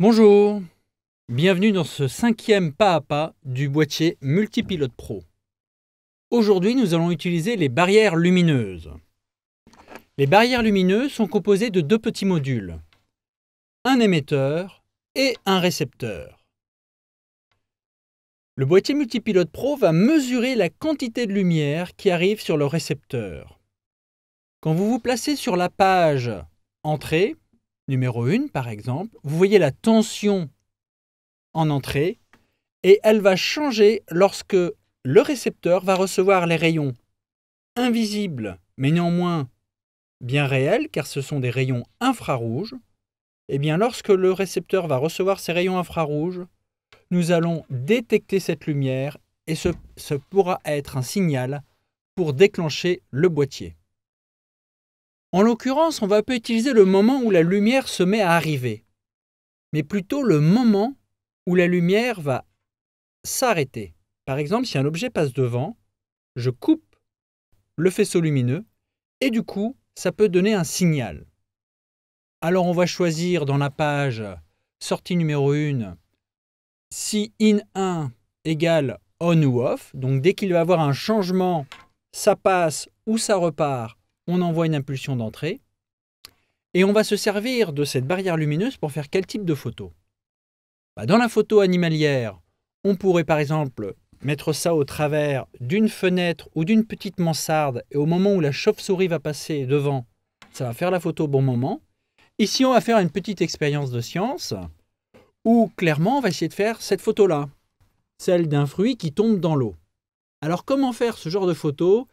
Bonjour, bienvenue dans ce cinquième pas à pas du boîtier Multipilote Pro. Aujourd'hui, nous allons utiliser les barrières lumineuses. Les barrières lumineuses sont composées de deux petits modules, un émetteur et un récepteur. Le boîtier Multipilote Pro va mesurer la quantité de lumière qui arrive sur le récepteur. Quand vous vous placez sur la page Entrée, numéro 1, par exemple, vous voyez la tension en entrée et elle va changer lorsque le récepteur va recevoir les rayons invisibles, mais néanmoins bien réels, car ce sont des rayons infrarouges. Et eh bien, lorsque le récepteur va recevoir ces rayons infrarouges, nous allons détecter cette lumière et ce, ce pourra être un signal pour déclencher le boîtier. En l'occurrence, on va peut utiliser le moment où la lumière se met à arriver, mais plutôt le moment où la lumière va s'arrêter. Par exemple, si un objet passe devant, je coupe le faisceau lumineux et du coup, ça peut donner un signal. Alors on va choisir dans la page sortie numéro 1 si in 1 égale on ou off, donc dès qu'il va y avoir un changement, ça passe ou ça repart, on envoie une impulsion d'entrée, et on va se servir de cette barrière lumineuse pour faire quel type de photo bah, Dans la photo animalière, on pourrait par exemple mettre ça au travers d'une fenêtre ou d'une petite mansarde, et au moment où la chauve-souris va passer devant, ça va faire la photo au bon moment. Ici, on va faire une petite expérience de science, où clairement, on va essayer de faire cette photo-là, celle d'un fruit qui tombe dans l'eau. Alors comment faire ce genre de photo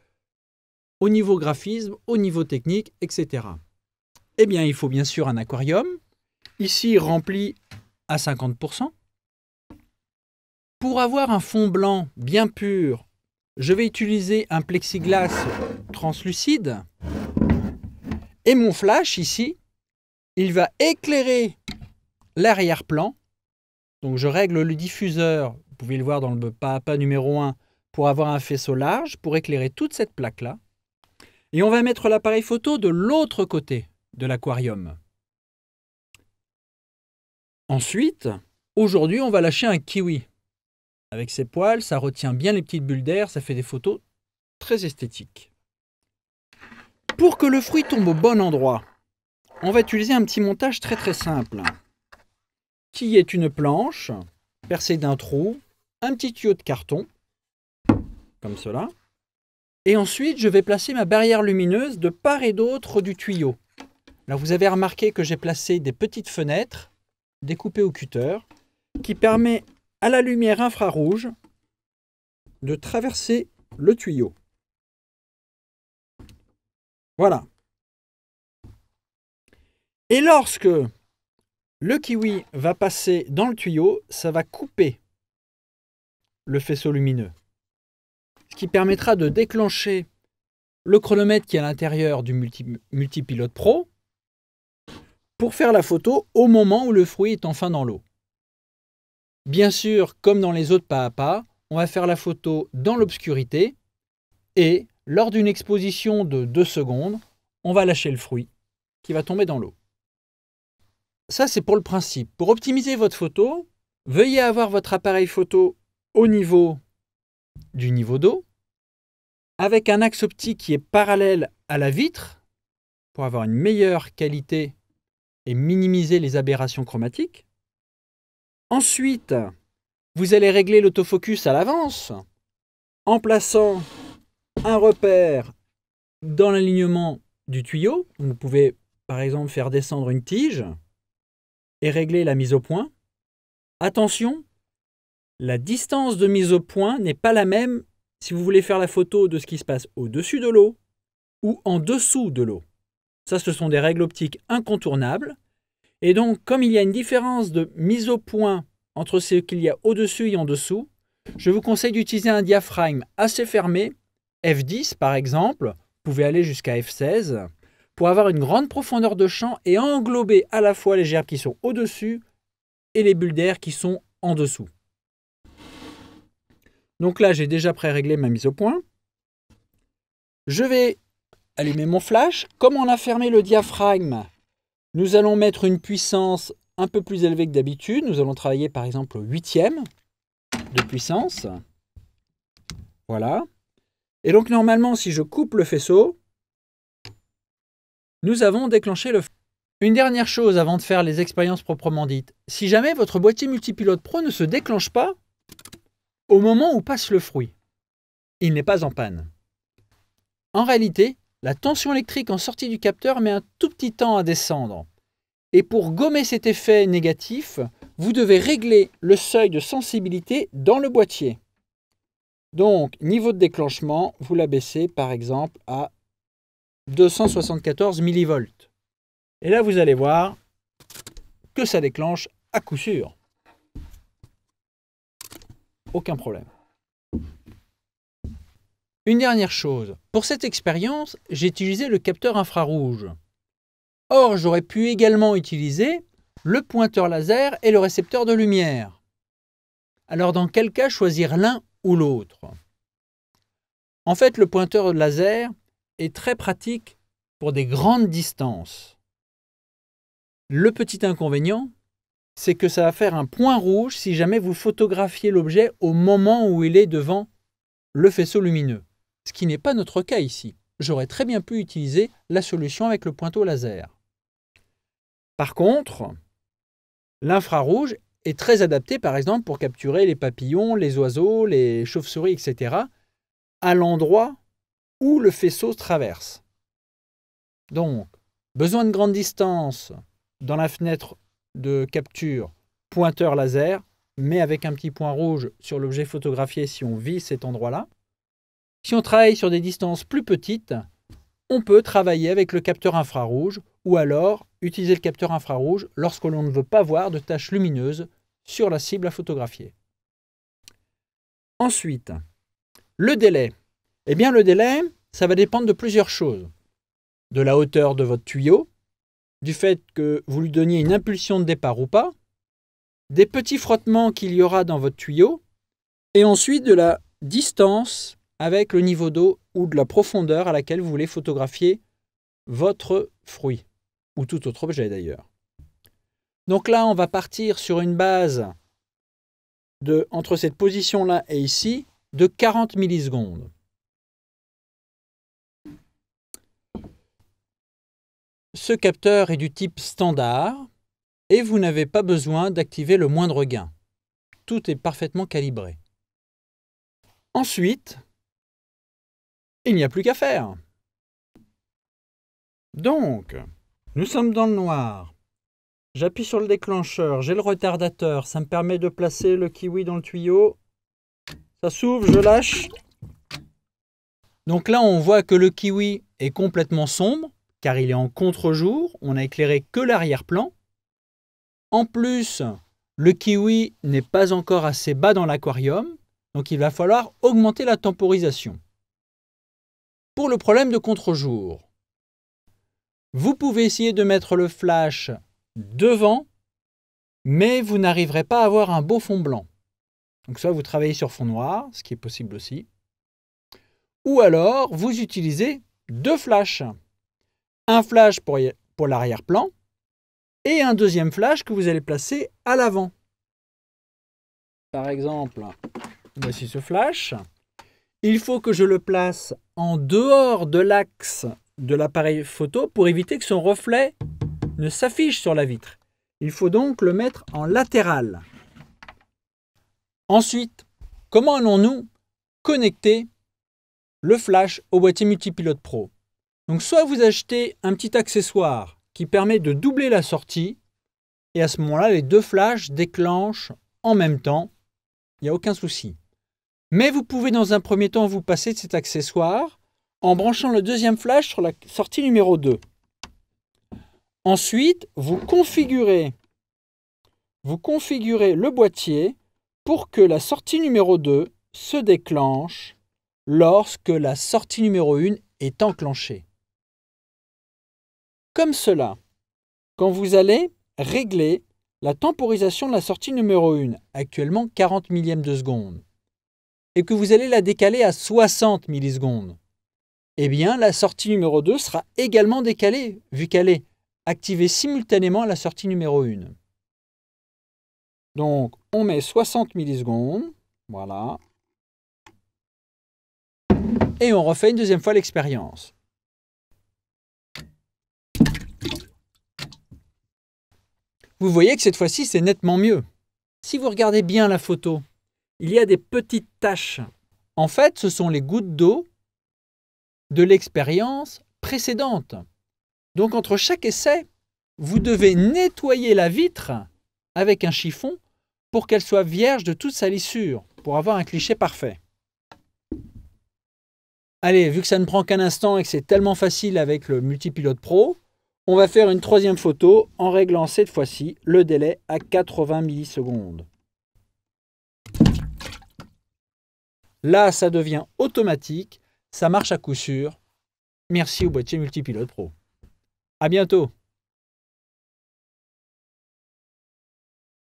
au niveau graphisme, au niveau technique, etc. Eh bien, il faut bien sûr un aquarium, ici rempli à 50%. Pour avoir un fond blanc bien pur, je vais utiliser un plexiglas translucide. Et mon flash ici, il va éclairer l'arrière-plan. Donc je règle le diffuseur, vous pouvez le voir dans le pas pas numéro 1, pour avoir un faisceau large, pour éclairer toute cette plaque-là. Et on va mettre l'appareil photo de l'autre côté de l'aquarium. Ensuite, aujourd'hui, on va lâcher un kiwi. Avec ses poils, ça retient bien les petites bulles d'air, ça fait des photos très esthétiques. Pour que le fruit tombe au bon endroit, on va utiliser un petit montage très très simple, qui est une planche percée d'un trou, un petit tuyau de carton, comme cela, et ensuite, je vais placer ma barrière lumineuse de part et d'autre du tuyau. Là, vous avez remarqué que j'ai placé des petites fenêtres découpées au cutter qui permet à la lumière infrarouge de traverser le tuyau. Voilà. Et lorsque le kiwi va passer dans le tuyau, ça va couper le faisceau lumineux qui permettra de déclencher le chronomètre qui est à l'intérieur du multipilote pro pour faire la photo au moment où le fruit est enfin dans l'eau. Bien sûr, comme dans les autres pas à pas, on va faire la photo dans l'obscurité et lors d'une exposition de 2 secondes, on va lâcher le fruit qui va tomber dans l'eau. Ça, c'est pour le principe. Pour optimiser votre photo, veuillez avoir votre appareil photo au niveau du niveau d'eau, avec un axe optique qui est parallèle à la vitre, pour avoir une meilleure qualité et minimiser les aberrations chromatiques. Ensuite, vous allez régler l'autofocus à l'avance en plaçant un repère dans l'alignement du tuyau. Vous pouvez par exemple faire descendre une tige et régler la mise au point. Attention, la distance de mise au point n'est pas la même si vous voulez faire la photo de ce qui se passe au-dessus de l'eau ou en dessous de l'eau. Ça, ce sont des règles optiques incontournables. Et donc, comme il y a une différence de mise au point entre ce qu'il y a au-dessus et en dessous, je vous conseille d'utiliser un diaphragme assez fermé, F10 par exemple, vous pouvez aller jusqu'à F16, pour avoir une grande profondeur de champ et englober à la fois les gerbes qui sont au-dessus et les bulles d'air qui sont en dessous. Donc là, j'ai déjà pré-réglé ma mise au point. Je vais allumer mon flash. Comme on a fermé le diaphragme, nous allons mettre une puissance un peu plus élevée que d'habitude. Nous allons travailler par exemple au huitième de puissance. Voilà. Et donc normalement, si je coupe le faisceau, nous avons déclenché le... Une dernière chose avant de faire les expériences proprement dites. Si jamais votre boîtier multipilote Pro ne se déclenche pas, au moment où passe le fruit, il n'est pas en panne. En réalité, la tension électrique en sortie du capteur met un tout petit temps à descendre. Et pour gommer cet effet négatif, vous devez régler le seuil de sensibilité dans le boîtier. Donc, niveau de déclenchement, vous la baissez par exemple à 274 millivolts. Et là, vous allez voir que ça déclenche à coup sûr aucun problème. Une dernière chose, pour cette expérience, j'ai utilisé le capteur infrarouge. Or, j'aurais pu également utiliser le pointeur laser et le récepteur de lumière. Alors, dans quel cas choisir l'un ou l'autre En fait, le pointeur laser est très pratique pour des grandes distances. Le petit inconvénient, c'est que ça va faire un point rouge si jamais vous photographiez l'objet au moment où il est devant le faisceau lumineux. Ce qui n'est pas notre cas ici. J'aurais très bien pu utiliser la solution avec le pointeau laser. Par contre, l'infrarouge est très adapté par exemple pour capturer les papillons, les oiseaux, les chauves-souris, etc. à l'endroit où le faisceau traverse. Donc, besoin de grande distance dans la fenêtre de capture pointeur laser, mais avec un petit point rouge sur l'objet photographié si on vit cet endroit-là. Si on travaille sur des distances plus petites, on peut travailler avec le capteur infrarouge ou alors utiliser le capteur infrarouge lorsque l'on ne veut pas voir de taches lumineuses sur la cible à photographier. Ensuite, le délai. Eh bien, le délai, ça va dépendre de plusieurs choses. De la hauteur de votre tuyau, du fait que vous lui donniez une impulsion de départ ou pas, des petits frottements qu'il y aura dans votre tuyau, et ensuite de la distance avec le niveau d'eau ou de la profondeur à laquelle vous voulez photographier votre fruit, ou tout autre objet d'ailleurs. Donc là, on va partir sur une base de, entre cette position-là et ici, de 40 millisecondes. Ce capteur est du type standard et vous n'avez pas besoin d'activer le moindre gain. Tout est parfaitement calibré. Ensuite, il n'y a plus qu'à faire. Donc, nous sommes dans le noir. J'appuie sur le déclencheur, j'ai le retardateur, ça me permet de placer le kiwi dans le tuyau. Ça s'ouvre, je lâche. Donc là, on voit que le kiwi est complètement sombre car il est en contre-jour, on n'a éclairé que l'arrière-plan. En plus, le kiwi n'est pas encore assez bas dans l'aquarium, donc il va falloir augmenter la temporisation. Pour le problème de contre-jour, vous pouvez essayer de mettre le flash devant, mais vous n'arriverez pas à avoir un beau fond blanc. Donc soit vous travaillez sur fond noir, ce qui est possible aussi, ou alors vous utilisez deux flashs un flash pour, l'arrière-plan et un deuxième flash que vous allez placer à l'avant. Par exemple, voici ce flash. Il faut que je le place en dehors de l'axe de l'appareil photo pour éviter que son reflet ne s'affiche sur la vitre. Il faut donc le mettre en latéral. Ensuite, comment allons-nous connecter le flash au boîtier multipilote Pro donc soit vous achetez un petit accessoire qui permet de doubler la sortie, et à ce moment-là, les deux flashs déclenchent en même temps, il n'y a aucun souci. Mais vous pouvez dans un premier temps vous passer de cet accessoire en branchant le deuxième flash sur la sortie numéro 2. Ensuite, vous configurez, vous configurez le boîtier pour que la sortie numéro 2 se déclenche lorsque la sortie numéro 1 est enclenchée comme cela. Quand vous allez régler la temporisation de la sortie numéro 1, actuellement 40 millièmes de seconde, et que vous allez la décaler à 60 millisecondes, eh bien la sortie numéro 2 sera également décalée, vu qu'elle est activée simultanément à la sortie numéro 1. Donc on met 60 millisecondes, voilà, et on refait une deuxième fois l'expérience. vous voyez que cette fois-ci, c'est nettement mieux. Si vous regardez bien la photo, il y a des petites taches. En fait, ce sont les gouttes d'eau de l'expérience précédente. Donc entre chaque essai, vous devez nettoyer la vitre avec un chiffon pour qu'elle soit vierge de toute salissure, pour avoir un cliché parfait. Allez, vu que ça ne prend qu'un instant et que c'est tellement facile avec le Multipilote Pro, on va faire une troisième photo en réglant cette fois-ci le délai à 80 millisecondes. Là, ça devient automatique, ça marche à coup sûr. Merci au boîtier multipilote pro. À bientôt